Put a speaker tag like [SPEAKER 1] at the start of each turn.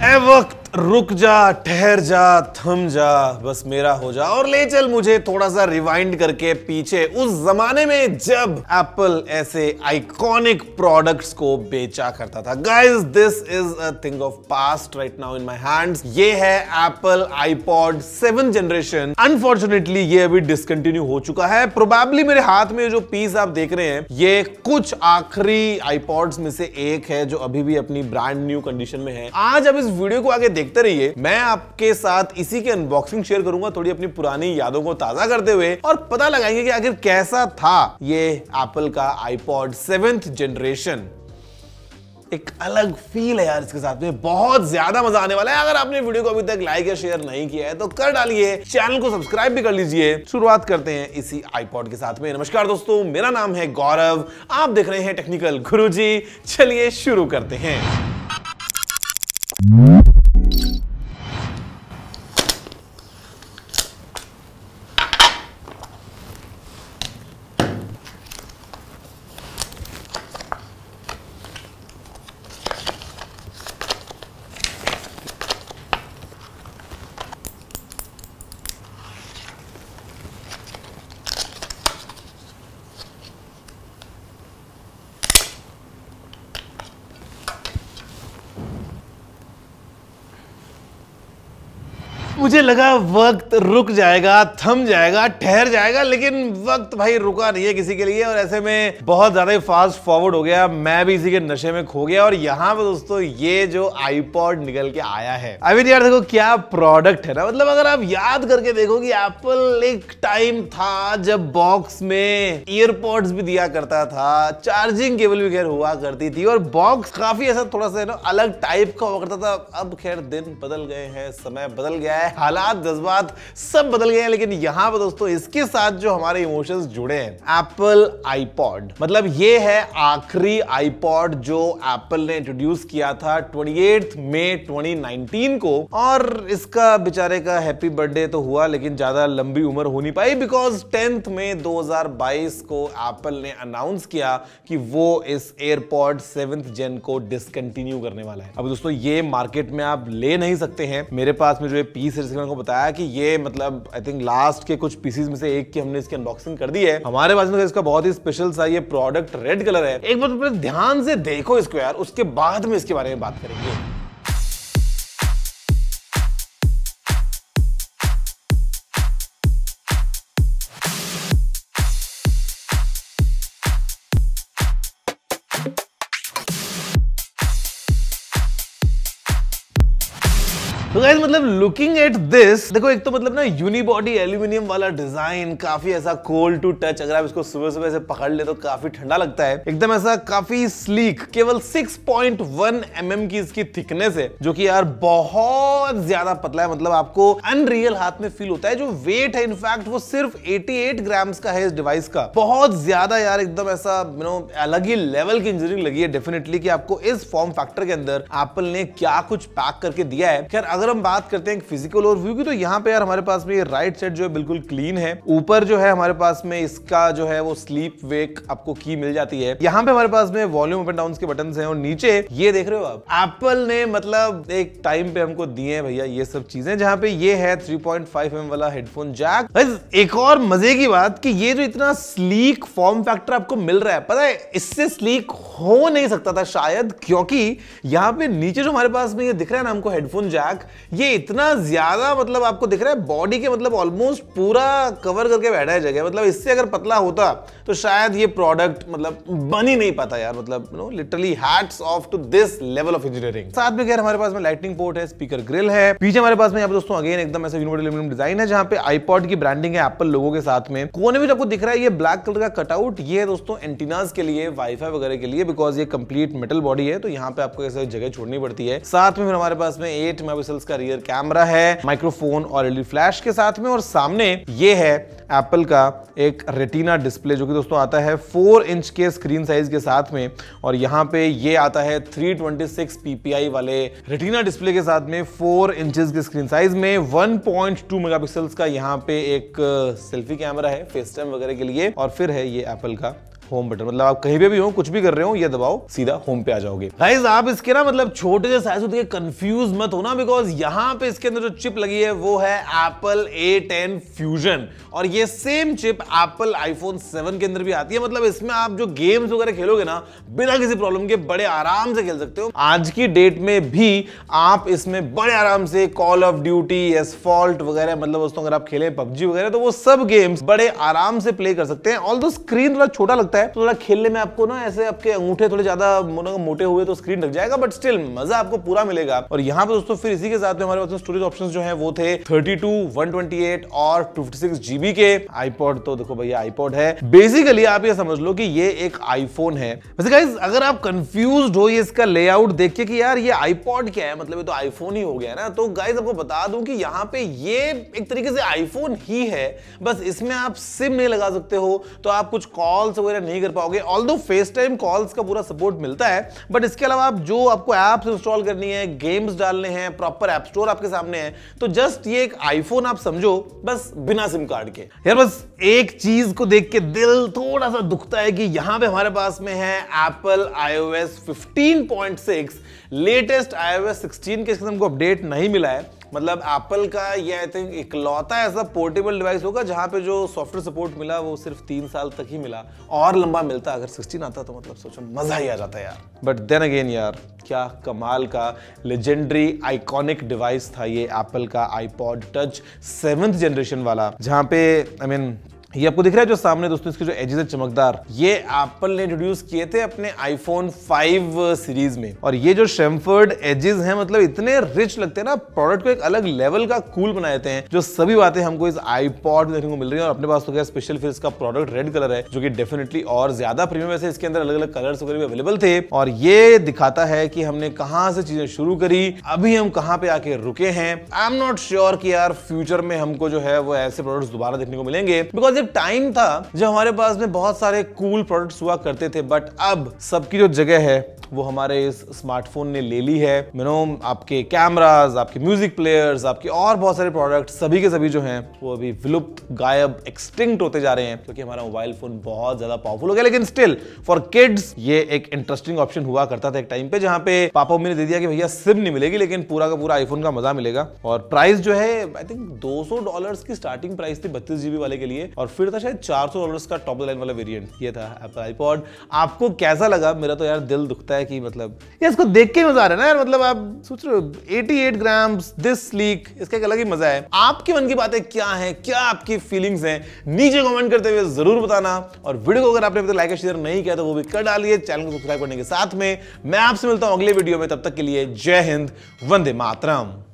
[SPEAKER 1] ever रुक जा ठहर जा थम जा बस मेरा हो जा और ले चल मुझे थोड़ा सा रिवाइंड करके पीछे उस जमाने में जब एप्पल ऐसे आइकॉनिक प्रोडक्ट्स को बेचा करता था guys this is a thing of past right now in my hands ये है Apple iPod seven generation unfortunately ये अभी डिसकंटिन्यू हो चुका है प्रोबेबली मेरे हाथ में जो पीस आप देख रहे हैं ये कुछ आखिरी आईपॉड में से एक है जो अभी भी अपनी ब्रांड न्यू कंडीशन में है आज अब इस वीडियो को आगे देखते रहिए मैं आपके साथ इसी के अनबॉक्सिंग शेयर करूंगा थोड़ी अपनी पुरानी यादों को ताजा करते हुए और पता लगाएंगे कि आखिर कैसा था ये एप्पल का आईपॉड सेवेंथ जनरेशन एक अलग फील है यार इसके साथ में बहुत ज्यादा मजा आने वाला है अगर आपने वीडियो को अभी तक लाइक या शेयर नहीं किया है तो कर डालिए चैनल को सब्सक्राइब भी कर लीजिए शुरुआत करते हैं इसी आईपॉड के साथ में नमस्कार दोस्तों मेरा नाम है गौरव आप देख रहे हैं टेक्निकल गुरुजी चलिए शुरू करते हैं मुझे लगा वक्त रुक जाएगा थम जाएगा ठहर जाएगा लेकिन वक्त भाई रुका नहीं है किसी के लिए और ऐसे में बहुत ज्यादा फास्ट फॉरवर्ड हो गया मैं भी इसी के नशे में खो गया और यहाँ पे दोस्तों ये जो आईपॉड निकल के आया है अभी तो यार देखो क्या प्रोडक्ट है ना मतलब अगर आप याद करके देखो कि एप्पल एक टाइम था जब बॉक्स में ईयरपोड भी दिया करता था चार्जिंग केबल भी खैर हुआ करती थी और बॉक्स काफी ऐसा थोड़ा सा ना अलग टाइप का हुआ करता था अब खैर दिन बदल गए हैं समय बदल गया है है हालात जज्बात सब बदल गए हैं लेकिन यहाँ पर दोस्तों इसके साथ जो हमारे इमोशंस जुड़े हैं एप्पल आईपॉड मतलब ये है आखिरी आईपॉड जो एप्पल ने इंट्रोड्यूस किया था ट्वेंटी मई 2019 को और इसका बेचारे का हैप्पी बर्थडे तो हुआ लेकिन ज्यादा लंबी उम्र हो नहीं पाई बिकॉज टेंथ में 2022 को एप्पल ने अनाउंस किया कि वो इस एयरपॉड सेवेंथ जेन को डिसकंटिन्यू करने वाला है अब दोस्तों ये मार्केट में आप ले नहीं सकते हैं मेरे पास में जो ये पीस श्रीकृष्ण को बताया कि ये मतलब आई थिंक लास्ट के कुछ पीसीज में से एक की हमने इसकी अनबॉक्सिंग कर दी है हमारे पास में तो इसका बहुत ही स्पेशल सा ये प्रोडक्ट रेड कलर है एक बार ध्यान से देखो इसको यार उसके बाद में इसके बारे में बात करेंगे तो गाइस मतलब लुकिंग एट दिस देखो एक तो मतलब ना यूनिबॉडी एल्यूमिनियम वाला डिजाइन काफी ऐसा कोल्ड टू टच अगर आप इसको सुबह सुबह से पकड़ ले तो काफी ठंडा लगता है एकदम ऐसा काफी स्लीक केवल 6.1 पॉइंट mm की इसकी थिकनेस है जो कि यार बहुत ज्यादा पतला है मतलब आपको अनरियल हाथ में फील होता है जो वेट है इनफैक्ट वो सिर्फ एटी एट का है इस डिवाइस का बहुत ज्यादा यार एकदम ऐसा यू नो अलग ही लेवल की इंजीनियरिंग लगी है डेफिनेटली की आपको इस फॉर्म फैक्टर के अंदर एप्पल ने क्या कुछ पैक करके दिया है खैर अगर अगर हम बात करते हैं फिजिकल व्यू की तो यहाँ पे यार हमारे पास में ये राइट साइड जो है बिल्कुल क्लीन है ऊपर जो है हमारे पास में इसका जो है वो स्लीप वेक आपको की मिल जाती है यहाँ पे हमारे पास में वॉल्यूम अप एंड डाउन के बटन है और नीचे ये देख रहे हो आप एप्पल ने मतलब एक टाइम पे हमको दिए है भैया ये सब चीजें जहाँ पे ये है थ्री पॉइंट वाला हेडफोन जैक एक और मजे की बात की ये जो इतना स्लीक फॉर्म फैक्टर आपको मिल रहा है पता है इससे स्लीक हो नहीं सकता था शायद क्योंकि यहाँ पे नीचे जो हमारे पास में ये दिख रहा है ना हमको हेडफोन जैक ये इतना ज़्यादा मतलब आपको दिख रहा है बॉडी के मतलब ऑलमोस्ट पूरा कवर करके बैठा है जगह मतलब इससे अगर पतला होता तो शायद ये प्रोडक्ट मतलब बन ही नहीं पाता यार मतलब no literally hats off to this level of engineering साथ में खैर हमारे पास में लाइटिंग पोर्ट है स्पीकर ग्रिल है पीछे हमारे पास में यहाँ पे दोस्तों अगेन एकदम ऐसा यूनिवर्सल एल्यूमिनियम डिजाइन है जहाँ पे आईपॉड की ब्रांडिंग है एप्पल लोगों के साथ में कोने में आपको दिख रहा है ये ब्लैक कलर का कटआउट ये है दोस्तों एंटीनाज के लिए वाईफाई वगैरह के लिए बिकॉज ये कंप्लीट मेटल बॉडी है तो यहाँ पे आपको ऐसा जगह छोड़नी पड़ती है साथ में फिर हमारे पास में एट मेगा इसका रियर कैमरा है माइक्रोफोन और एलईडी फ्लैश के साथ में और सामने ये है एप्पल का एक रेटिना डिस्प्ले जो कि दोस्तों आता है फोर इंच के स्क्रीन साइज के साथ में और यहाँ पे ये आता है 326 ppi वाले रेटिना डिस्प्ले के साथ में फोर इंच के स्क्रीन साइज में 1.2 मेगापिक्सल्स का यहाँ पे एक सेल्फी कैमरा है फेस टाइम वगैरह के लिए और फिर है ये एप्पल का होम बटन मतलब आप कहीं पे भी हो कुछ भी कर रहे हो ये दबाओ सीधा होम पे आ जाओगे गाइज आप इसके ना मतलब छोटे से साइज होते कंफ्यूज मत होना बिकॉज यहाँ पे इसके अंदर जो चिप लगी है वो है एप्पल ए टेन फ्यूजन और ये same chip Apple iPhone seven के अंदर भी आती है मतलब इसमें आप जो गेम्स वगैरह खेलोगे ना बिना किसी प्रॉब्लम के बड़े आराम से खेल सकते हो आज की डेट में भी आप इसमें बड़े आराम से कॉल ऑफ ड्यूटी एसफॉल्ट वगैरह मतलब दोस्तों अगर आप खेले पबजी वगैरह तो वो सब गेम्स बड़े आराम से प्ले कर सकते हैं ऑल स्क्रीन थोड़ा छोटा लगता है है तो थोड़ा खेलने में आपको ना ऐसे आपके अंगूठे थोड़े ज्यादा मोटे हुए तो स्क्रीन लग जाएगा बट स्टिल मजा आपको पूरा मिलेगा और यहाँ पे दोस्तों फिर इसी के साथ में हमारे पास स्टोरेज ऑप्शन जो है वो थे थर्टी टू और टू फिफ्टी जीबी के आईपॉड तो देखो भैया आईपॉड है बेसिकली आप ये समझ लो कि ये एक आईफोन है वैसे गाइज अगर आप कंफ्यूज हो ये इसका लेआउट देख के कि यार ये आईपॉड क्या है मतलब ये तो आईफोन ही हो गया ना तो गाइज आपको बता दूं कि यहाँ पे ये एक तरीके से आईफोन ही है बस इसमें आप सिम नहीं लगा सकते हो तो आप कुछ कॉल्स वगैरह नहीं कर पाओगे ऑल दो फेस टाइम कॉल्स का पूरा सपोर्ट मिलता है बट इसके अलावा आप जो आपको ऐप्स इंस्टॉल करनी है गेम्स डालने हैं प्रॉपर ऐप स्टोर आपके सामने है तो जस्ट ये एक आईफोन आप समझो बस बिना सिम कार्ड के यार बस एक चीज को देख के दिल थोड़ा सा दुखता है कि यहां पे हमारे पास में है Apple iOS latest iOS के किस्म को अपडेट नहीं मिला है मतलब एप्पल का ये आई थिंक इकलौता ऐसा पोर्टेबल डिवाइस होगा जहाँ पे जो सॉफ्टवेयर सपोर्ट मिला वो सिर्फ तीन साल तक ही मिला और लंबा मिलता अगर सिक्सटीन आता तो मतलब सोचो मजा ही आ जाता यार बट देन अगेन यार क्या कमाल का लेजेंडरी आइकॉनिक डिवाइस था ये एप्पल का आईपॉड टच सेवन्थ जनरेशन वाला जहाँ पे आई I मीन mean, ये आपको दिख रहा है जो सामने दोस्तों इसके जो एजेस है चमकदार ये एप्पल ने इंट्रोड्यूस किए थे अपने आईफोन 5 सीरीज में और ये जो शेम्फर्ड एजेस हैं मतलब इतने रिच लगते हैं ना प्रोडक्ट को एक अलग लेवल का कूल बना देते हैं जो सभी बातें हमको इस आईपॉड में देखने को मिल रही है और अपने पास तो क्या स्पेशल फिर इसका प्रोडक्ट रेड कलर है जो की डेफिनेटली और ज्यादा प्रीमियम है इसके अंदर अलग अलग कलर वगैरह अवेलेबल थे और ये दिखाता है कि हमने कहा से चीजें शुरू करी अभी हम कहाँ पे आके रुके हैं आई एम नॉट श्योर की यार फ्यूचर में हमको जो है वो ऐसे प्रोडक्ट दोबारा देखने को मिलेंगे बिकॉज जब मतलब टाइम था जब हमारे पास में बहुत सारे कूल प्रोडक्ट्स हुआ करते थे बट अब सबकी जो जगह है वो हमारे इस स्मार्टफोन ने ले ली है यू आपके कैमराज आपके म्यूजिक प्लेयर्स आपके और बहुत सारे प्रोडक्ट सभी के सभी जो हैं वो अभी विलुप्त गायब एक्सटिंक्ट होते जा रहे हैं क्योंकि हमारा मोबाइल फोन बहुत ज्यादा पावरफुल हो गया लेकिन स्टिल फॉर किड्स ये एक इंटरेस्टिंग ऑप्शन हुआ करता था एक टाइम पे जहाँ पे पापा मम्मी ने दे दिया कि भैया सिम नहीं मिलेगी लेकिन पूरा का पूरा आईफोन का मजा मिलेगा और प्राइस जो है आई थिंक दो डॉलर की स्टार्टिंग प्राइस थी बत्तीस जीबी वाले के लिए और फिर था शायद चार सौ डॉलर का टॉप लाइन वाला वेरियंट ये था एप्पल आईपॉड आपको कैसा लगा मेरा तो यार दिल दुखता है है कि मतलब ये इसको देख के मजा आ रहा है ना यार मतलब आप सोच रहे हो 88 ग्राम्स दिस लीक इसका एक अलग ही मजा है आपके मन की बातें क्या हैं क्या आपकी फीलिंग्स हैं नीचे कमेंट करते हुए जरूर बताना और वीडियो को अगर आपने अभी तक लाइक शेयर नहीं किया तो वो भी कर डालिए चैनल को सब्सक्राइब करने के साथ में मैं आपसे मिलता हूँ अगले वीडियो में तब तक के लिए जय हिंद वंदे मातरम